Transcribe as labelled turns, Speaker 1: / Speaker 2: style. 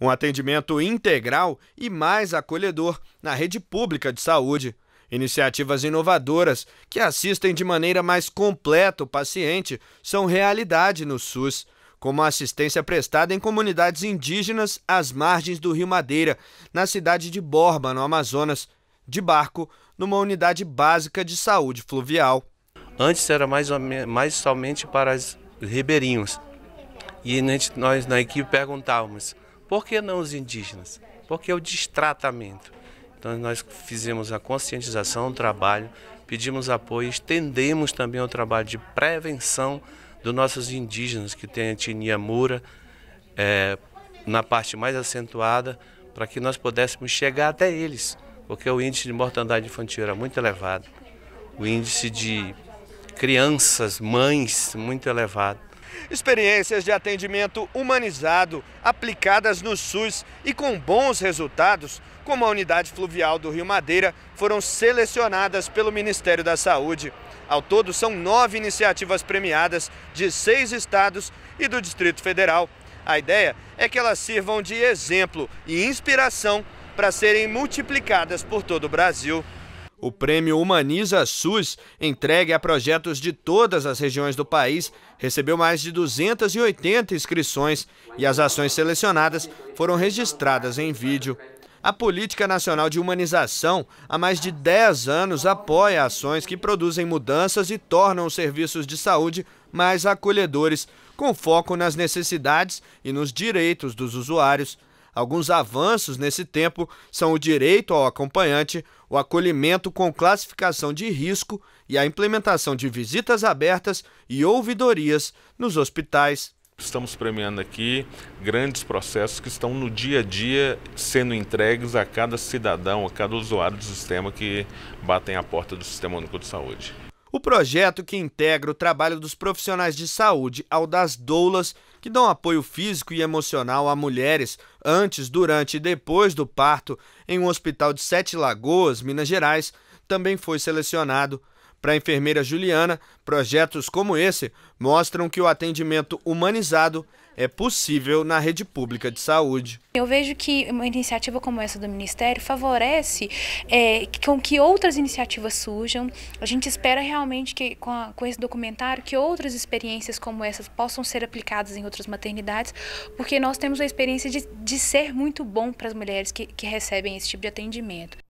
Speaker 1: um atendimento integral e mais acolhedor na rede pública de saúde. Iniciativas inovadoras que assistem de maneira mais completa o paciente são realidade no SUS, como a assistência prestada em comunidades indígenas às margens do Rio Madeira, na cidade de Borba, no Amazonas, de barco, numa unidade básica de saúde fluvial. Antes era mais,
Speaker 2: mais somente para os ribeirinhos. E nós na equipe perguntávamos por que não os indígenas? Porque é o destratamento. Então nós fizemos a conscientização, o trabalho, pedimos apoio, estendemos também o trabalho de prevenção dos nossos indígenas que têm a etnia mura é, na parte mais acentuada, para que nós pudéssemos chegar até eles, porque o índice de mortandade infantil era muito elevado, o índice de crianças, mães, muito elevado.
Speaker 1: Experiências de atendimento humanizado aplicadas no SUS e com bons resultados, como a unidade fluvial do Rio Madeira, foram selecionadas pelo Ministério da Saúde. Ao todo, são nove iniciativas premiadas de seis estados e do Distrito Federal. A ideia é que elas sirvam de exemplo e inspiração para serem multiplicadas por todo o Brasil. O prêmio Humaniza SUS, entregue a projetos de todas as regiões do país, recebeu mais de 280 inscrições e as ações selecionadas foram registradas em vídeo. A Política Nacional de Humanização, há mais de 10 anos, apoia ações que produzem mudanças e tornam os serviços de saúde mais acolhedores, com foco nas necessidades e nos direitos dos usuários. Alguns avanços nesse tempo são o direito ao acompanhante, o acolhimento com classificação de risco e a implementação de visitas abertas e ouvidorias nos hospitais. Estamos premiando aqui grandes processos
Speaker 2: que estão no dia a dia sendo entregues a cada cidadão, a cada usuário do sistema que batem a porta do Sistema Único de Saúde.
Speaker 1: O projeto que integra o trabalho dos profissionais de saúde ao das doulas que dão apoio físico e emocional a mulheres antes, durante e depois do parto em um hospital de Sete Lagoas, Minas Gerais, também foi selecionado para a enfermeira Juliana, projetos como esse mostram que o atendimento humanizado é possível na rede pública de
Speaker 3: saúde. Eu vejo que uma iniciativa como essa do Ministério favorece é, com que outras iniciativas surjam. A gente espera realmente que com, a, com esse documentário que outras experiências como essas possam ser aplicadas em outras maternidades, porque nós temos a experiência de, de ser muito bom para as mulheres que, que recebem esse tipo de atendimento.